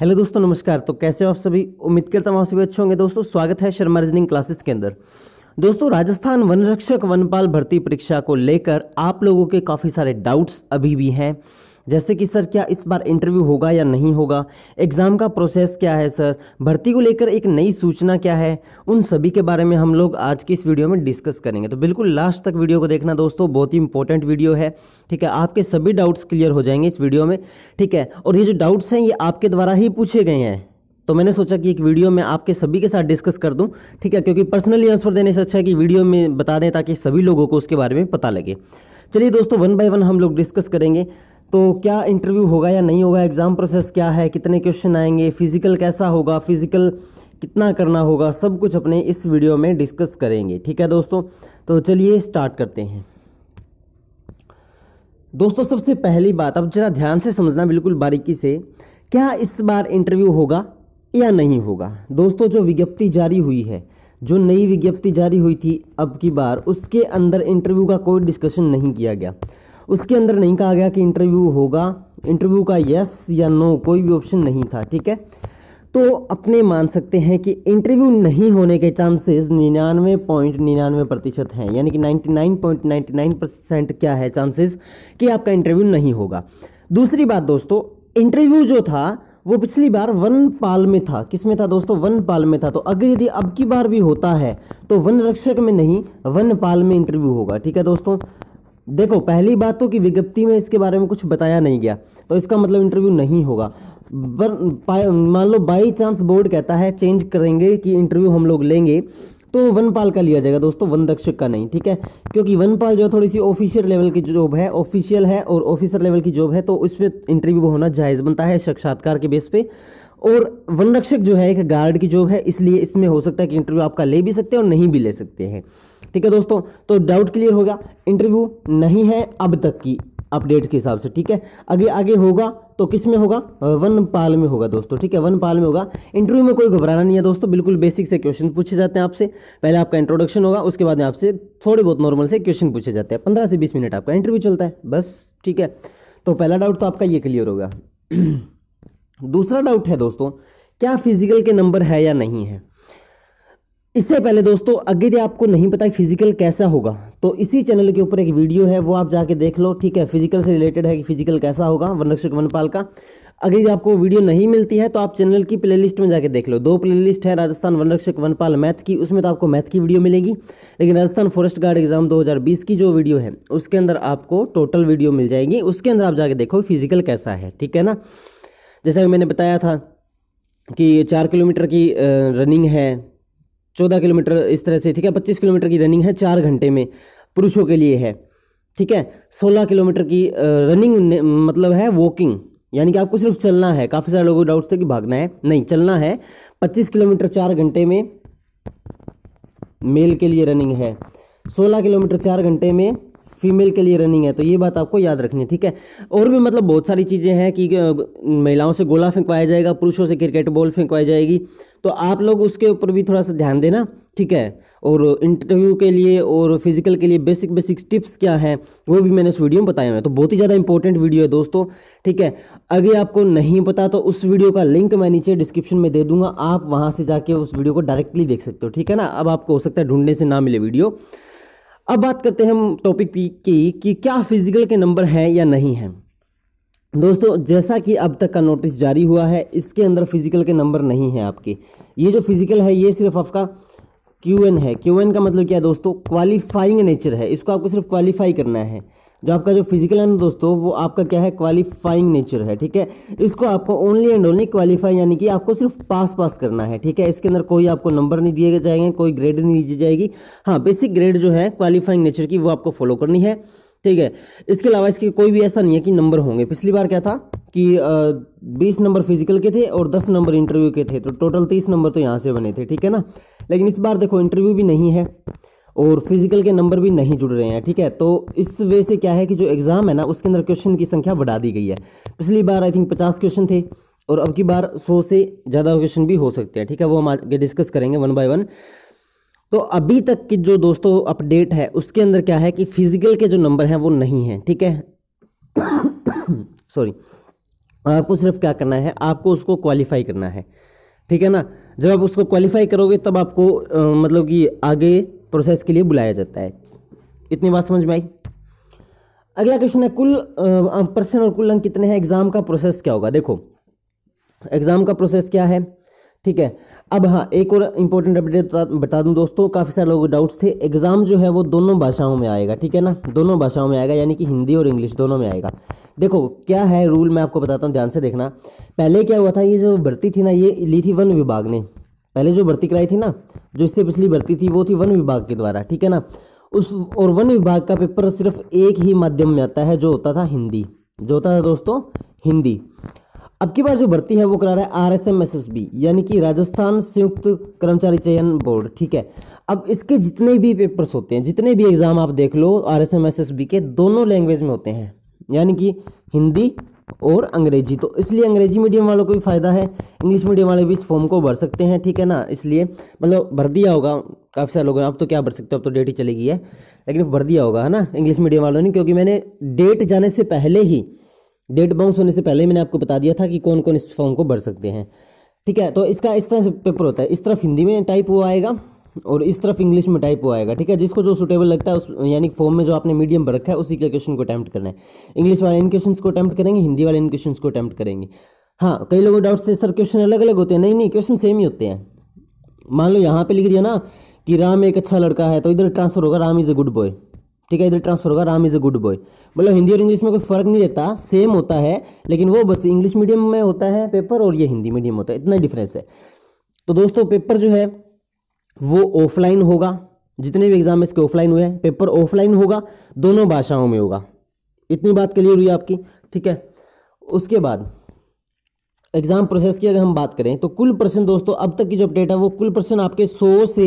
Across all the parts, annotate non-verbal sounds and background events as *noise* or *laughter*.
hello दोस्तों नमस्कार तो कैसे हो आप सभी उम्मीद करता हूँ आप सभी अच्छे होंगे दोस्तों स्वागत है शर्मा रिजनिंग क्लासेस के अंदर दोस्तों राजस्थान वन रक्षक वनपाल भर्ती परीक्षा को लेकर आप लोगों के काफ़ी सारे डाउट्स अभी भी हैं जैसे कि सर क्या इस बार इंटरव्यू होगा या नहीं होगा एग्ज़ाम का प्रोसेस क्या है सर भर्ती को लेकर एक नई सूचना क्या है उन सभी के बारे में हम लोग आज की इस वीडियो में डिस्कस करेंगे तो बिल्कुल लास्ट तक वीडियो को देखना दोस्तों बहुत ही इंपॉर्टेंट वीडियो है ठीक है आपके सभी डाउट्स क्लियर हो जाएंगे इस वीडियो में ठीक है और ये जो डाउट्स हैं ये आपके द्वारा ही पूछे गए हैं तो मैंने सोचा कि एक वीडियो में आपके सभी के साथ डिस्कस कर दूं ठीक है क्योंकि पर्सनली आंसर देने से अच्छा है कि वीडियो में बता दें ताकि सभी लोगों को उसके बारे में पता लगे चलिए दोस्तों वन बाय वन हम लोग डिस्कस करेंगे तो क्या इंटरव्यू होगा या नहीं होगा एग्ज़ाम प्रोसेस क्या है कितने क्वेश्चन आएंगे फिज़िकल कैसा होगा फिज़िकल कितना करना होगा सब कुछ अपने इस वीडियो में डिस्कस करेंगे ठीक है दोस्तों तो चलिए स्टार्ट करते हैं दोस्तों सबसे पहली बात अब जरा ध्यान से समझना बिल्कुल बारीकी से क्या इस बार इंटरव्यू होगा या नहीं होगा दोस्तों जो विज्ञप्ति जारी हुई है जो नई विज्ञप्ति जारी हुई थी अब की बार उसके अंदर इंटरव्यू का कोई डिस्कशन नहीं किया गया उसके अंदर नहीं कहा गया कि इंटरव्यू होगा इंटरव्यू का यस या नो कोई भी ऑप्शन नहीं था ठीक है तो अपने मान सकते हैं कि इंटरव्यू नहीं होने के चांसेस निन्यानवे पॉइंट निन्यानवे प्रतिशत हैं यानी कि ninety nine point ninety nine percent क्या है चांसेस कि आपका इंटरव्यू नहीं होगा दूसरी बात दोस्तों इंटरव्यू जो था वो पिछली बार वन पाल में था किस में था दोस्तों वन पाल में था तो अगर यदि अब की बार भी होता है तो वन रक्षक में नहीं वन पाल में इंटरव्यू होगा ठीक है दोस्तों देखो पहली बात तो कि विज्ञप्ति में इसके बारे में कुछ बताया नहीं गया तो इसका मतलब इंटरव्यू नहीं होगा पर मान लो बाई चांस बोर्ड कहता है चेंज करेंगे कि इंटरव्यू हम लोग लेंगे तो वनपाल का लिया जाएगा दोस्तों वन रक्षक का नहीं ठीक है क्योंकि वनपाल जो है थोड़ी सी ऑफिशियल लेवल की जॉब है ऑफिशियल है और ऑफिसर लेवल की जॉब है तो उसमें इंटरव्यू होना जायज़ बनता है साक्षात्कार के बेस पे और वन रक्षक जो है एक गार्ड की जॉब है इसलिए इसमें हो सकता है कि इंटरव्यू आपका ले भी सकते हैं और नहीं भी ले सकते हैं ठीक है दोस्तों तो डाउट क्लियर होगा इंटरव्यू नहीं है अब तक की अपडेट के हिसाब से ठीक है आगे आगे होगा तो किस में होगा वन पाल में होगा दोस्तों ठीक है वन पाल में होगा इंटरव्यू में कोई घबराना नहीं है दोस्तों बिल्कुल बेसिक से क्वेश्चन पूछे जाते हैं आपसे पहले आपका इंट्रोडक्शन होगा उसके बाद में आपसे थोड़े बहुत नॉर्मल से क्वेश्चन पूछे जाते हैं पंद्रह से बीस मिनट आपका इंटरव्यू चलता है बस ठीक है तो पहला डाउट तो आपका ये क्लियर होगा *clears throat* दूसरा डाउट है दोस्तों क्या फिजिकल के नंबर है या नहीं है इससे पहले दोस्तों अगर यदि आपको नहीं पता फिजिकल कैसा होगा तो इसी चैनल के ऊपर एक वीडियो है वो आप जाके देख लो ठीक है फिजिकल से रिलेटेड है कि फिजिकल कैसा होगा वनरक्षक वनपाल का अगर यदि आपको वीडियो नहीं मिलती है तो आप चैनल की प्लेलिस्ट में जाके देख लो दो प्लेलिस्ट है राजस्थान वनरक्षक वनपाल मैथ की उसमें तो आपको मैथ की वीडियो मिलेगी लेकिन राजस्थान फॉरेस्ट गार्ड एग्जाम दो की जो वीडियो है उसके अंदर आपको टोटल वीडियो मिल जाएगी उसके अंदर आप जाके देखो फिजिकल कैसा है ठीक है ना जैसा कि मैंने बताया था कि चार किलोमीटर की रनिंग है चौदह किलोमीटर इस तरह से ठीक है पच्चीस किलोमीटर की रनिंग है चार घंटे में पुरुषों के लिए है ठीक है सोलह किलोमीटर की रनिंग मतलब है वॉकिंग यानी कि आपको सिर्फ चलना है काफ़ी सारे लोगों को डाउट्स थे कि भागना है नहीं चलना है पच्चीस किलोमीटर चार घंटे में मेल के लिए रनिंग है सोलह किलोमीटर चार घंटे में फीमेल के लिए रनिंग है तो ये बात आपको याद रखनी है ठीक है और भी मतलब बहुत सारी चीज़ें हैं कि महिलाओं से गोला फेंकवाया जाएगा पुरुषों से क्रिकेट बॉल फेंकवाई जाएगी तो आप लोग उसके ऊपर भी थोड़ा सा ध्यान देना ठीक है और इंटरव्यू के लिए और फिजिकल के लिए बेसिक बेसिक टिप्स क्या हैं वो भी मैंने उस वीडियो में बताया हुए तो बहुत ही ज़्यादा इंपॉर्टेंट वीडियो है दोस्तों ठीक है अगर आपको नहीं पता तो उस वीडियो का लिंक मैं नीचे डिस्क्रिप्शन में दे दूंगा आप वहाँ से जाके उस वीडियो को डायरेक्टली देख सकते हो ठीक है ना अब आपको हो सकता है ढूंढने से ना मिले वीडियो अब बात करते हैं हम टॉपिक की कि क्या फिजिकल के नंबर हैं या नहीं हैं दोस्तों जैसा कि अब तक का नोटिस जारी हुआ है इसके अंदर फिजिकल के नंबर नहीं है आपके ये जो फिजिकल है ये सिर्फ आपका क्यू एन है क्यू एन का मतलब क्या है दोस्तों क्वालिफाइंग नेचर है इसको आपको सिर्फ क्वालिफाई करना है जो आपका जो फिजिकल है ना दोस्तों वो आपका क्या है क्वालिफाइंग नेचर है ठीक है इसको आपको ओनली एंड ओनली क्वालिफाई यानी कि आपको सिर्फ पास पास करना है ठीक है इसके अंदर कोई आपको नंबर नहीं दिए जाएंगे कोई ग्रेड नहीं दी जाएगी हाँ बेसिक ग्रेड जो है क्वालिफाइंग नेचर की वो आपको फॉलो करनी है ठीक है इसके अलावा इसके कोई भी ऐसा नहीं है कि नंबर होंगे पिछली बार क्या था कि बीस नंबर फिजिकल के थे और दस नंबर इंटरव्यू के थे तो टोटल तीस नंबर तो यहाँ से बने थे ठीक है ना लेकिन इस बार देखो इंटरव्यू भी नहीं है और फिजिकल के नंबर भी नहीं जुड़ रहे हैं ठीक है तो इस वजह से क्या है कि जो एग्ज़ाम है ना उसके अंदर क्वेश्चन की संख्या बढ़ा दी गई है पिछली बार आई थिंक पचास क्वेश्चन थे और अब की बार सौ से ज़्यादा क्वेश्चन भी हो सकते हैं ठीक है वो हम आगे डिस्कस करेंगे वन बाय वन तो अभी तक की जो दोस्तों अपडेट है उसके अंदर क्या है कि फिजिकल के जो नंबर हैं वो नहीं है ठीक है सॉरी *coughs* आपको सिर्फ क्या करना है आपको उसको क्वालिफाई करना है ठीक है ना जब आप उसको क्वालिफाई करोगे तब आपको आ, मतलब कि आगे प्रोसेस के लिए बुलाया जाता है इतनी बात समझ में आई अगला क्वेश्चन है कुल पर्सन और कुल अंक कितने हैं एग्ज़ाम का प्रोसेस क्या होगा देखो एग्ज़ाम का प्रोसेस क्या है ठीक है अब हाँ एक और इम्पोर्टेंट अपडेट बता दूं दोस्तों काफ़ी सारे लोगों के डाउट्स थे एग्ज़ाम जो है वो दोनों भाषाओं में आएगा ठीक है ना दोनों भाषाओं में आएगा यानी कि हिंदी और इंग्लिश दोनों में आएगा देखो क्या है रूल मैं आपको बताता हूँ ध्यान से देखना पहले क्या हुआ था ये जो भर्ती थी ना ये ली थी वन विभाग ने पहले जो भर्ती कराई थी ना जो इससे पिछली भर्ती थी वो थी वन विभाग के द्वारा ठीक है ना उस और वन विभाग का पेपर सिर्फ एक ही माध्यम में आता है जो होता था हिंदी जो होता था दोस्तों हिंदी अब की बार जो भर्ती है वो करा रहा है R S M S S B यानी कि राजस्थान संयुक्त कर्मचारी चयन बोर्ड ठीक है अब इसके जितने भी पेपर्स होते हैं जितने भी एग्ज़ाम आप देख लो R S M S S B के दोनों लैंग्वेज में होते हैं यानी कि हिंदी और अंग्रेजी तो इसलिए अंग्रेजी मीडियम वालों को भी फ़ायदा है इंग्लिश मीडियम वाले भी इस फॉर्म को भर सकते हैं ठीक है ना इसलिए मतलब भर दिया होगा काफ़ी सारे लोगों ने अब तो क्या भर सकते हो अब तो डेट ही चली गई है लेकिन भर दिया होगा है ना इंग्लिश मीडियम वालों ने क्योंकि मैंने डेट जाने से पहले ही डेट बाउंस होने से पहले मैंने आपको बता दिया था कि कौन कौन इस फॉर्म को भर सकते हैं ठीक है तो इसका इस तरह से पेपर होता है इस तरफ हिंदी में टाइप हुआ आएगा और इस तरफ इंग्लिश में टाइप हुआ आएगा ठीक है जिसको जो सुटेबल लगता है उस यानी फॉर्म में जो आपने मीडियम भर रखा है उसी के क्वेश्चन को अटैम्प्ट करना है इंग्लिश वाले इन क्वेश्चन को अटैम्प्ट करेंगे हिंदी वाले इन क्वेश्चन को अटैम्प्ट करेंगे हाँ कई लोगों डाउट्स थे सर क्वेश्चन अलग अलग होते हैं नहीं नहीं क्वेश्चन सेम ही होते हैं मान लो यहाँ पर लिख दिया ना कि राम एक अच्छा लड़का है तो इधर ट्रांसफर होगा Ram is a good boy ठीक है इधर ट्रांसफर होगा Ram is a good boy मतलब हिंदी और इंग्लिश में कोई फ़र्क नहीं रहता सेम होता है लेकिन वो बस इंग्लिश मीडियम में होता है पेपर और ये हिंदी मीडियम होता है इतना डिफरेंस है तो दोस्तों पेपर जो है वो ऑफलाइन होगा जितने भी एग्जाम इसके ऑफलाइन हुए हैं पेपर ऑफलाइन होगा दोनों भाषाओं में होगा इतनी बात क्लियर हुई आपकी ठीक है उसके बाद एग्ज़ाम प्रोसेस की अगर हम बात करें तो कुल प्रश्न दोस्तों अब तक की जो अपडेट है वो कुल प्रश्न आपके सौ से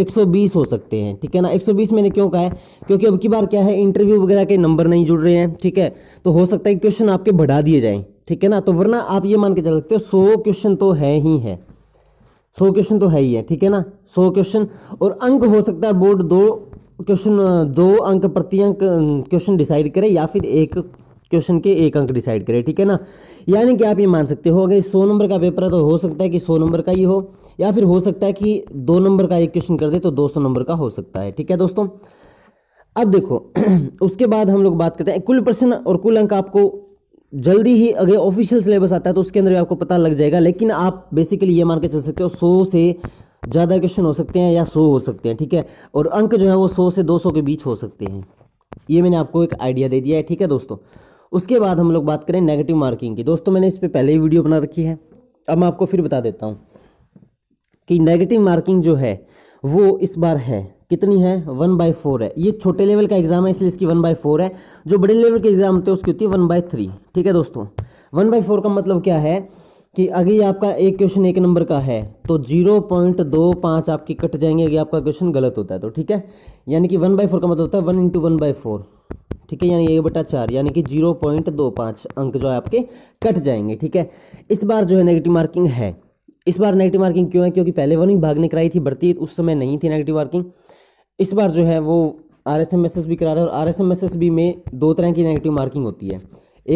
120 हो सकते हैं ठीक है ना 120 मैंने क्यों कहा है क्योंकि अब की बार क्या है इंटरव्यू वगैरह के नंबर नहीं जुड़ रहे हैं ठीक है तो हो सकता है क्वेश्चन आपके बढ़ा दिए जाएँ ठीक है ना तो वरना आप ये मान के चल सकते हो सौ क्वेश्चन तो है ही है सौ क्वेश्चन तो है ही है ठीक है ना सौ क्वेश्चन और अंक हो सकता है बोर्ड दो क्वेश्चन दो अंक प्रति अंक क्वेश्चन डिसाइड करे या फिर एक क्वेश्चन के एक अंक डिसाइड करें ठीक है ना यानी कि आप ये मान सकते हो अगर सौ नंबर का पेपर है तो हो सकता है कि सौ नंबर का ही हो या फिर हो सकता है कि दो नंबर का एक क्वेश्चन कर दे तो दो नंबर का हो सकता है ठीक है दोस्तों अब देखो *clears throat* उसके बाद हम लोग बात करते हैं कुल प्रश्न और कुल अंक आपको जल्दी ही अगर ऑफिशियल सिलेबस आता है तो उसके अंदर भी आपको पता लग जाएगा लेकिन आप बेसिकली ये मान के चल सकते हो सौ से ज़्यादा क्वेश्चन हो सकते हैं या सौ हो सकते हैं ठीक है और अंक जो है वो सौ से दो सौ के बीच हो सकते हैं ये मैंने आपको एक आइडिया दे दिया है ठीक है दोस्तों उसके बाद हम लोग बात करें नेगेटिव मार्किंग की दोस्तों मैंने इस पर पहले ही वीडियो बना रखी है अब मैं आपको फिर बता देता हूँ कि नेगेटिव मार्किंग जो है वो इस बार है कितनी है वन बाई फोर है ये छोटे लेवल का एग्जाम है इसलिए इसकी वन बाई फोर है जो बड़े लेवल के एग्जाम होते हैं उसकी होती है वन बाई थ्री ठीक है दोस्तों वन बाई फोर का मतलब क्या है कि अगर आपका एक क्वेश्चन एक नंबर का है तो जीरो पॉइंट दो पाँच आपके कट जाएंगे अगर आपका क्वेश्चन गलत होता है तो ठीक है यानी कि वन बाई फोर का मतलब होता है one into one by four ठीक है यानी एक बटा चार यानी कि जीरो पॉइंट दो पाँच अंक जो है आपके कट जाएंगे ठीक है इस बार जो है नेगेटिव मार्किंग है इस बार नेगेटिव मार्किंग क्यों है क्योंकि पहले वन भाग ने कराई थी बढ़ती उस समय नहीं थी नेगेटिव मार्किंग इस बार जो है वो R S M S S B करा रहे और R S M S S B में दो तरह की नेगेटिव मार्किंग होती है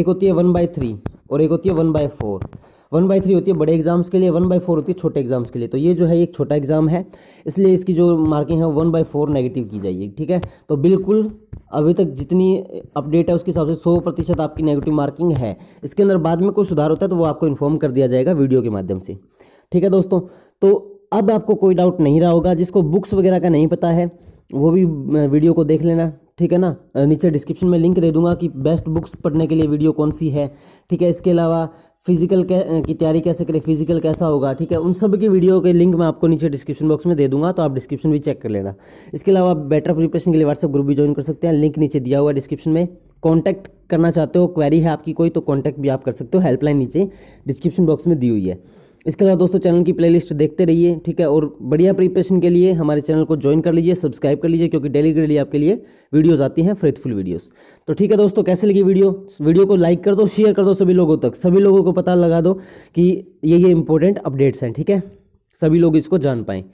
एक होती है वन बाई थ्री और एक होती है one by four one by three होती है बड़े एग्जाम्स के लिए वन बाई फोर होती है छोटे एग्जाम्स के लिए तो ये जो है एक छोटा एग्जाम है इसलिए इसकी जो मार्किंग है वन बाई फोर नेगेटिव की जाएगी ठीक है तो बिल्कुल अभी तक जितनी अपडेट है उसके हिसाब से सौ प्रतिशत आपकी नेगेटिव मार्किंग है इसके अंदर बाद में कोई सुधार होता है तो वो आपको इन्फॉर्म कर दिया जाएगा वीडियो के माध्यम से ठीक है दोस्तों तो अब आपको कोई डाउट नहीं रहा होगा जिसको बुक्स वगैरह का नहीं पता है वो भी वीडियो को देख लेना ठीक है ना नीचे डिस्क्रिप्शन में लिंक दे दूंगा कि बेस्ट बुक्स पढ़ने के लिए वीडियो कौन सी है ठीक है इसके अलावा फिजिकल की तैयारी कैसे करें फिजिकल कैसा होगा ठीक है उन सब की वीडियो के लिंक मैं आपको नीचे डिस्क्रिप्शन बॉक्स में दे दूंगा तो आप डिस्क्रिप्शन भी चेक कर लेना इसके अलावा आप बेटर प्रिपरेशन के लिए व्हाट्सअप ग्रुप भी ज्वाइन कर सकते हैं लिंक नीचे दिया हुआ डिस्क्रिप्शन में कॉन्टैक्ट करना चाहते हो क्वेरी है आपकी कोई तो कॉन्टैक्ट भी आप कर सकते हो हेल्पलाइन नीचे डिस्क्रिप्शन बॉक्स में दी हुई है इसके अलावा दोस्तों चैनल की प्लेलिस्ट देखते रहिए ठीक है और बढ़िया प्रिपरेशन के लिए हमारे चैनल को ज्वाइन कर लीजिए सब्सक्राइब कर लीजिए क्योंकि डेली डेली आपके लिए वीडियोज़ आती हैं फ्रेथफुल वीडियोज़ तो ठीक है दोस्तों कैसे लगी वीडियो वीडियो को लाइक कर दो शेयर कर दो सभी लोगों तक सभी लोगों को पता लगा दो कि ये ये इंपॉर्टेंट अपडेट्स हैं ठीक है सभी लोग इसको जान पाएँ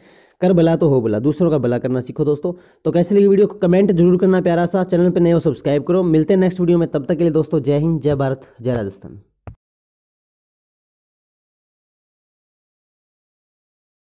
कर भला तो हो भला दूसरों का भला करना सीखो दोस्तों तो कैसे लगी वीडियो को कमेंट जरूर करना प्यारा सा चैनल पर नए हो सब्सक्राइब करो मिलते हैं नेक्स्ट वीडियो में तब तक के लिए दोस्तों जय हिंद जय भारत जय राजस्थान